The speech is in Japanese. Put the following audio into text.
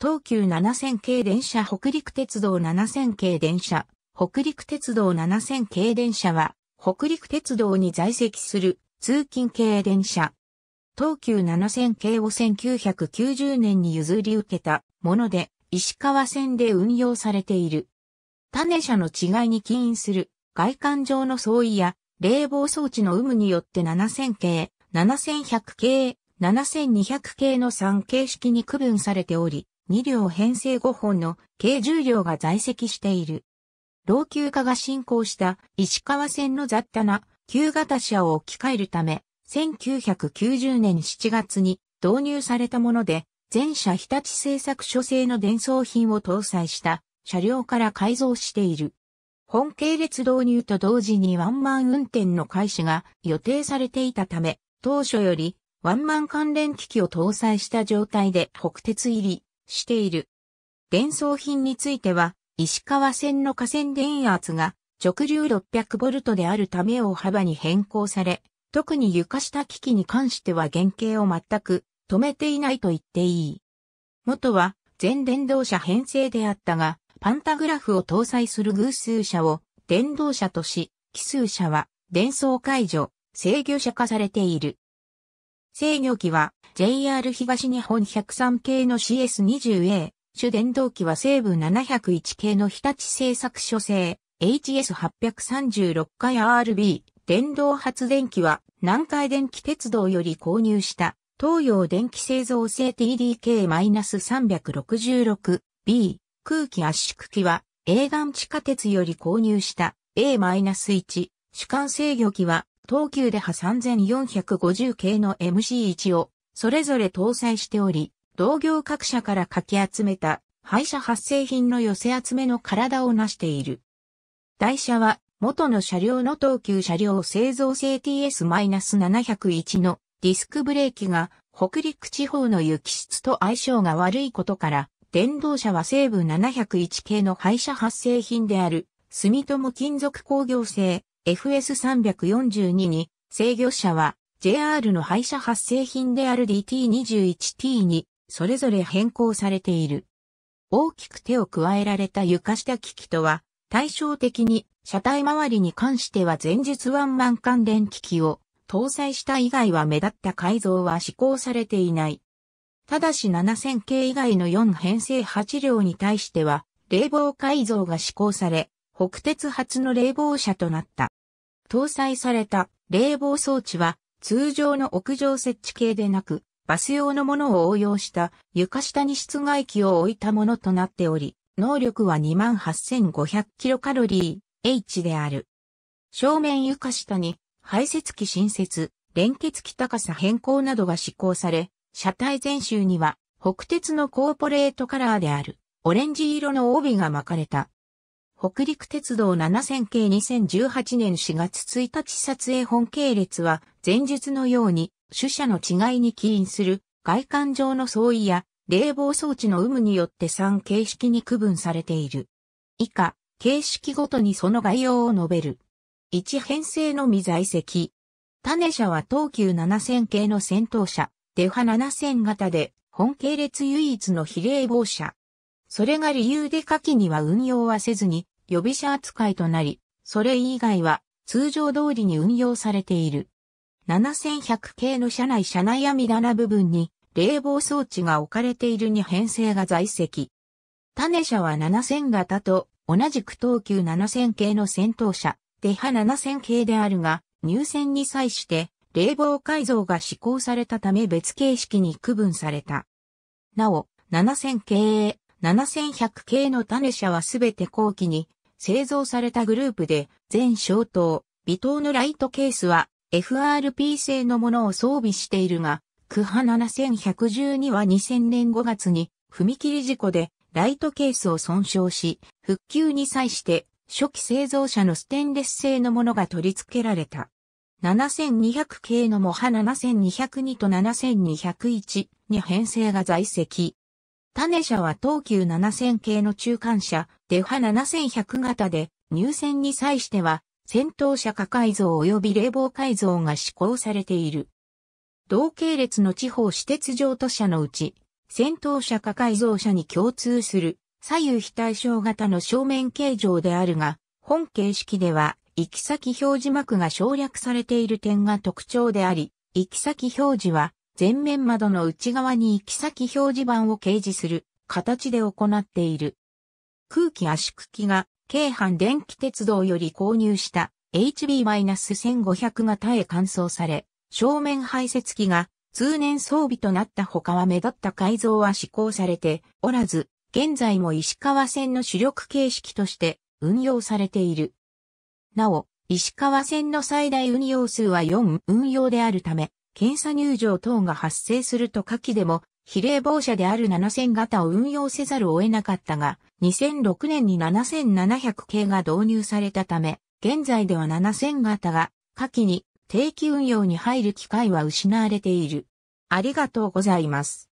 東急7000系電車北陸鉄道7000系電車、北陸鉄道7000系電車は、北陸鉄道に在籍する通勤系電車。東急7000系を1990年に譲り受けたもので、石川線で運用されている。種車の違いに起因する外観上の相違や冷房装置の有無によって7000系、7100系、7200系の3形式に区分されており、2両編成5本の計10両が在籍している。老朽化が進行した石川線の雑多な旧型車を置き換えるため、1990年7月に導入されたもので、全車日立製作所製の伝送品を搭載した車両から改造している。本系列導入と同時にワンマン運転の開始が予定されていたため、当初よりワンマン関連機器を搭載した状態で北鉄入り、している。伝送品については、石川線の河川電圧が直流 600V であるため大幅に変更され、特に床下機器に関しては原型を全く止めていないと言っていい。元は全電動車編成であったが、パンタグラフを搭載する偶数車を電動車とし、奇数車は伝送解除、制御車化されている。制御機は JR 東日本103系の CS20A、主電動機は西部701系の日立製作所製 HS836 回 RB、電動発電機は南海電気鉄道より購入した東洋電気製造製 TDK-366B、空気圧縮機は、A 岸地下鉄より購入した A-1、主管制御機は、東急で派3450系の MC1 をそれぞれ搭載しており、同業各社からかき集めた廃車発生品の寄せ集めの体を成している。台車は元の車両の東急車両製造製 TS-701 のディスクブレーキが北陸地方の雪質と相性が悪いことから、電動車は西部701系の廃車発生品である住友金属工業製 FS342 に制御車は JR の廃車発生品である DT21T にそれぞれ変更されている。大きく手を加えられた床下機器とは対照的に車体周りに関しては前述ワンマン関連機器を搭載した以外は目立った改造は施行されていない。ただし7000系以外の4編成8両に対しては冷房改造が施行され、北鉄初の冷房車となった。搭載された冷房装置は通常の屋上設置系でなく、バス用のものを応用した床下に室外機を置いたものとなっており、能力は 28,500kcal H である。正面床下に排泄機新設、連結機高さ変更などが施行され、車体全周には北鉄のコーポレートカラーであるオレンジ色の帯が巻かれた北陸鉄道7000系2018年4月1日撮影本系列は、前述のように、主車の違いに起因する外観上の相違や冷房装置の有無によって3形式に区分されている。以下、形式ごとにその概要を述べる。1編成のみ在籍。種車は東急7000系の先頭車、デファ7000型で、本系列唯一の比例防車。それが理由で下記には運用はせずに、予備者扱いとなり、それ以外は通常通りに運用されている。7100系の車内車内網棚部分に冷房装置が置かれているに編成が在籍。種車は7000型と同じく東急7000系の戦闘車、デハ7000系であるが、入線に際して冷房改造が施行されたため別形式に区分された。なお、7000系7100系の種車はすべて後期に製造されたグループで、全小灯、微灯のライトケースは FRP 製のものを装備しているが、クハ7112は2000年5月に踏切事故でライトケースを損傷し、復旧に際して初期製造者のステンレス製のものが取り付けられた。7200系のモハ7202と7201に編成が在籍。種車は東急7000系の中間車、デファ7100型で、入線に際しては、戦闘車化改造及び冷房改造が施行されている。同系列の地方私鉄上都車のうち、戦闘車化改造車に共通する左右非対称型の正面形状であるが、本形式では行き先表示幕が省略されている点が特徴であり、行き先表示は前面窓の内側に行き先表示板を掲示する形で行っている。空気圧縮機が京阪電気鉄道より購入した HB-1500 型へ換装され、正面排泄機が通年装備となった他は目立った改造は施行されておらず、現在も石川線の主力形式として運用されている。なお、石川線の最大運用数は4運用であるため、検査入場等が発生すると下記でも、比例防車である7000型を運用せざるを得なかったが、2006年に7700系が導入されたため、現在では7000型が下記に定期運用に入る機会は失われている。ありがとうございます。